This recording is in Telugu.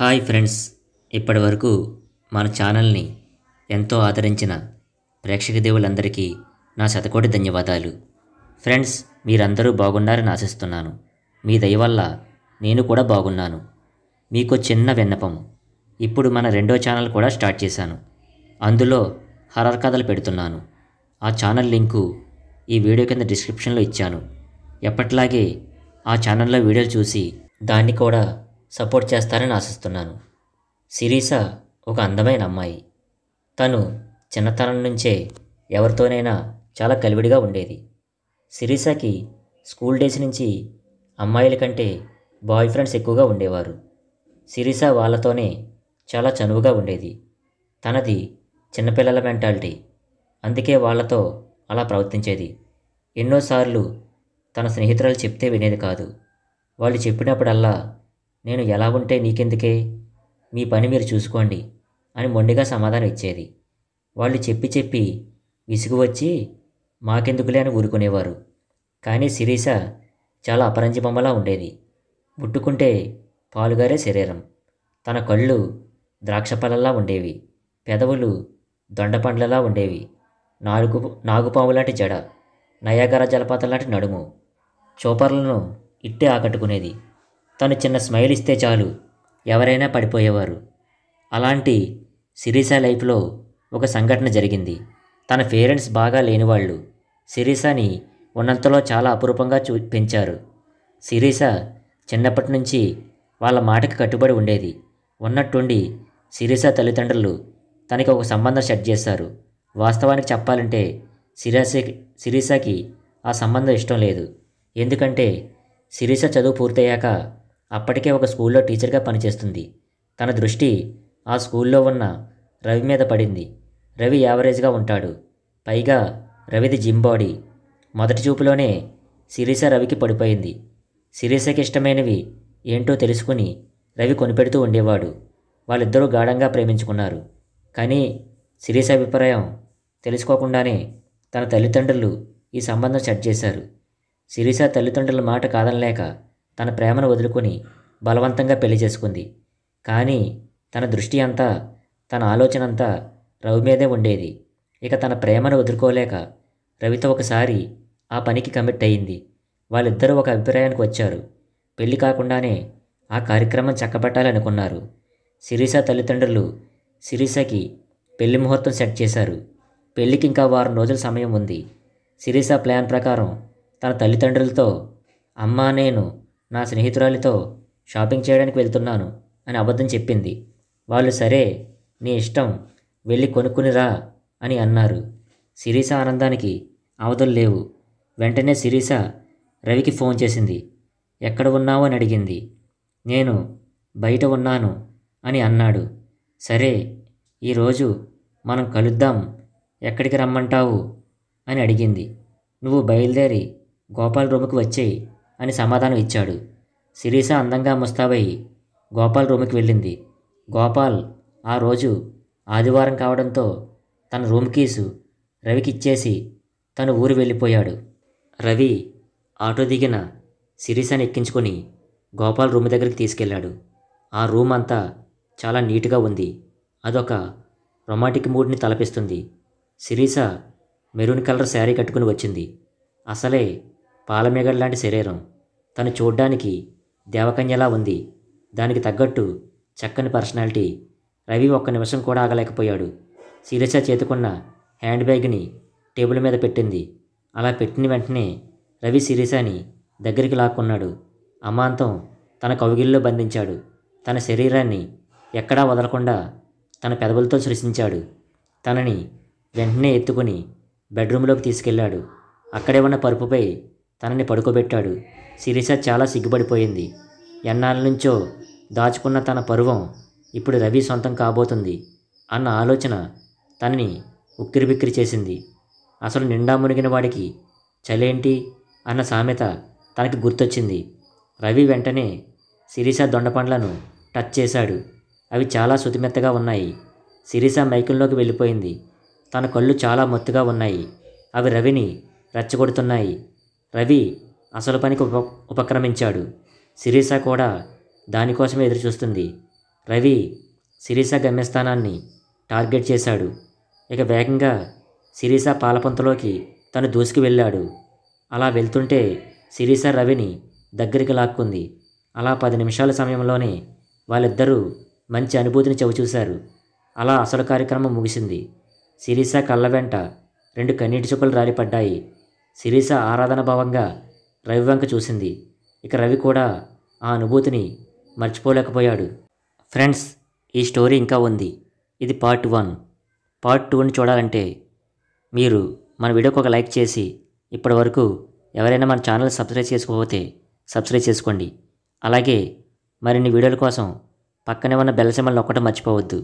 హాయ్ ఫ్రెండ్స్ ఇప్పటి వరకు మన ఛానల్ని ఎంతో ఆదరించిన ప్రేక్షక దేవులందరికీ నా శతకోటి ధన్యవాదాలు ఫ్రెండ్స్ మీరందరూ బాగున్నారని ఆశిస్తున్నాను మీ దయ వల్ల నేను కూడా బాగున్నాను మీకు చిన్న విన్నపం ఇప్పుడు మన రెండో ఛానల్ కూడా స్టార్ట్ చేశాను అందులో హరర్ కథలు పెడుతున్నాను ఆ ఛానల్ లింకు ఈ వీడియో కింద డిస్క్రిప్షన్లో ఇచ్చాను ఎప్పట్లాగే ఆ ఛానల్లో వీడియోలు చూసి దాన్ని కూడా సపోర్ట్ చేస్తారని ఆశిస్తున్నాను శిరీష ఒక అందమైన అమ్మాయి తను చిన్నతనం నుంచే ఎవరితోనైనా చాలా కలివిడిగా ఉండేది శిరీషకి స్కూల్ డేస్ నుంచి అమ్మాయిల కంటే బాయ్ ఫ్రెండ్స్ ఎక్కువగా ఉండేవారు శిరీష వాళ్ళతోనే చాలా చనువుగా ఉండేది తనది చిన్నపిల్లల మెంటాలిటీ అందుకే వాళ్లతో అలా ప్రవర్తించేది ఎన్నోసార్లు తన స్నేహితురాలు చెప్తే వినేది కాదు వాళ్ళు చెప్పినప్పుడల్లా నేను ఎలా ఉంటే నీకెందుకే మీ పని మీరు చూసుకోండి అని మొండిగా సమాధానం ఇచ్చేది వాళ్ళు చెప్పి చెప్పి విసుగు వచ్చి మాకెందుకులే అని ఊరుకునేవారు కానీ శిరీష చాలా అపరంజి బొమ్మలా ఉండేది ముట్టుకుంటే పాలుగారే శరీరం తన కళ్ళు ద్రాక్షపళ్ళలా ఉండేవి పెదవులు దొండపండ్లలా ఉండేవి నాలుగు నాగుపాము లాంటి జడ నయాగర జలపాతం లాంటి నడుము చోపర్లను ఇట్టే ఆకట్టుకునేది తను చిన్న స్మైల్ ఇస్తే చాలు ఎవరైనా పడిపోయేవారు అలాంటి శిరీష లైఫ్లో ఒక సంఘటన జరిగింది తన పేరెంట్స్ బాగా లేనివాళ్ళు సిరీసాని ఉన్నంతలో చాలా అపురూపంగా చూ పెంచారు శిరీష చిన్నప్పటి నుంచి వాళ్ళ మాటకి కట్టుబడి ఉండేది ఉన్నట్టుండి శిరీష తల్లిదండ్రులు తనకి ఒక సంబంధం సెట్ చేశారు వాస్తవానికి చెప్పాలంటే సిరీస సిరీసాకి ఆ సంబంధం ఇష్టం లేదు ఎందుకంటే శిరీష చదువు పూర్తయ్యాక అప్పటికే ఒక స్కూల్లో టీచర్గా పనిచేస్తుంది తన దృష్టి ఆ స్కూల్లో ఉన్న రవి మీద పడింది రవి యావరేజ్గా ఉంటాడు పైగా రవిది జిమ్ బాడీ మొదటి చూపులోనే శిరీష రవికి పడిపోయింది శిరీషకి ఇష్టమైనవి ఏంటో తెలుసుకుని రవి కొనిపెడుతూ ఉండేవాడు వాళ్ళిద్దరూ గాఢంగా ప్రేమించుకున్నారు కానీ శిరీష అభిప్రాయం తెలుసుకోకుండానే తన తల్లిదండ్రులు ఈ సంబంధం సెట్ చేశారు శిరీష తల్లిదండ్రుల మాట కాదనలేక తన ప్రేమను వదులుకొని బలవంతంగా పెళ్లి చేసుకుంది కానీ తన దృష్టి అంతా తన ఆలోచన అంతా రవి మీదే ఉండేది ఇక తన ప్రేమను వదులుకోలేక రవితో ఒకసారి ఆ పనికి కమిట్ అయింది వాళ్ళిద్దరూ ఒక అభిప్రాయానికి వచ్చారు పెళ్లి కాకుండానే ఆ కార్యక్రమం చక్కబెట్టాలనుకున్నారు శిరీష తల్లిదండ్రులు శిరీషకి పెళ్లి ముహూర్తం సెట్ చేశారు పెళ్లికి ఇంకా వారం రోజుల సమయం ఉంది శిరీష ప్లాన్ ప్రకారం తన తల్లిదండ్రులతో అమ్మ నేను నా స్నేహితురాలితో షాపింగ్ చేయడానికి వెళ్తున్నాను అని అబద్ధం చెప్పింది వాళ్ళు సరే నీ ఇష్టం వెళ్ళి కొనుక్కునిరా అని అన్నారు శిరీష ఆనందానికి అవధులు లేవు వెంటనే శిరీష రవికి ఫోన్ చేసింది ఎక్కడ ఉన్నావు అని అడిగింది నేను బయట ఉన్నాను అని అన్నాడు సరే ఈరోజు మనం కలుద్దాం ఎక్కడికి రమ్మంటావు అని అడిగింది నువ్వు బయలుదేరి గోపాల రూమ్కి వచ్చేయి అని సమాధానం ఇచ్చాడు శిరీష అందంగా ముస్తాబై గోపాల్ రూమ్కి వెళ్ళింది గోపాల్ ఆ రోజు ఆదివారం కావడంతో తన రూమ్ కీసు రవికి ఇచ్చేసి తను ఊరు వెళ్ళిపోయాడు రవి ఆటో దిగిన శిరీషని ఎక్కించుకొని గోపాల్ రూమ్ దగ్గరికి తీసుకెళ్ళాడు ఆ రూమ్ అంతా చాలా నీట్గా ఉంది అదొక రొమాంటిక్ మూడ్ని తలపిస్తుంది శిరీష మెరూన్ కలర్ శారీ కట్టుకుని వచ్చింది అసలే పాలమేగడ లాంటి శరీరం తను చూడ్డానికి దేవకన్యలా ఉంది దానికి తగ్గట్టు చక్కని పర్సనాలిటీ రవి ఒక్క నిమిషం కూడా ఆగలేకపోయాడు శిరీష చేతుకున్న హ్యాండ్ బ్యాగ్ని టేబుల్ మీద పెట్టింది అలా పెట్టిన వెంటనే రవి శిరీషని దగ్గరికి లాక్కున్నాడు అమాంతం తన కౌగిల్లో బంధించాడు తన శరీరాన్ని ఎక్కడా వదలకుండా తన పెదవులతో సృష్టించాడు తనని వెంటనే ఎత్తుకుని బెడ్రూమ్లోకి తీసుకెళ్లాడు అక్కడే ఉన్న పరుపుపై తనని పడుకోబెట్టాడు శిరీష చాలా సిగ్గుపడిపోయింది ఎన్నాళ్ళ నుంచో దాచుకున్న తన పరువం ఇప్పుడు రవి సొంతం కాబోతుంది అన్న ఆలోచన తనని ఉక్కిరిబిక్కిరి చేసింది అసలు నిండా మునిగిన వాడికి చలేంటి అన్న సామెత తనకి గుర్తొచ్చింది రవి వెంటనే శిరీష దొండపండ్లను టచ్ చేశాడు అవి చాలా శుతిమెత్తగా ఉన్నాయి శిరీష మైకుల్లోకి వెళ్ళిపోయింది తన కళ్ళు చాలా మొత్తుగా ఉన్నాయి అవి రవిని రెచ్చగొడుతున్నాయి రవి అసలు పనికి ఉప ఉపక్రమించాడు శిరీష కూడా దానికోసమే ఎదురుచూస్తుంది రవి శిరీష గమ్యస్థానాన్ని టార్గెట్ చేశాడు ఇక వేగంగా శిరీష పాలపంతలోకి తను దూసుకు వెళ్ళాడు అలా వెళ్తుంటే శిరీష రవిని దగ్గరికి లాక్కుంది అలా పది నిమిషాల సమయంలోనే వాళ్ళిద్దరూ మంచి అనుభూతిని చవిచూశారు అలా అసలు కార్యక్రమం ముగిసింది శిరీష కళ్ళ వెంట రెండు కన్నీటి చుక్కలు రాలిపడ్డాయి శిరీష ఆరాధన భావంగా రవివంక చూసింది ఇక రవి కూడా ఆ అనుభూతిని మర్చిపోలేకపోయాడు ఫ్రెండ్స్ ఈ స్టోరీ ఇంకా ఉంది ఇది పార్ట్ వన్ పార్ట్ టూని చూడాలంటే మీరు మన వీడియోకి ఒక లైక్ చేసి ఇప్పటి వరకు ఎవరైనా మన ఛానల్ సబ్స్క్రైబ్ చేసుకోకపోతే సబ్స్క్రైబ్ చేసుకోండి అలాగే మరిన్ని వీడియోల కోసం పక్కనే ఉన్న బెల్ ఒక్కటే మర్చిపోవద్దు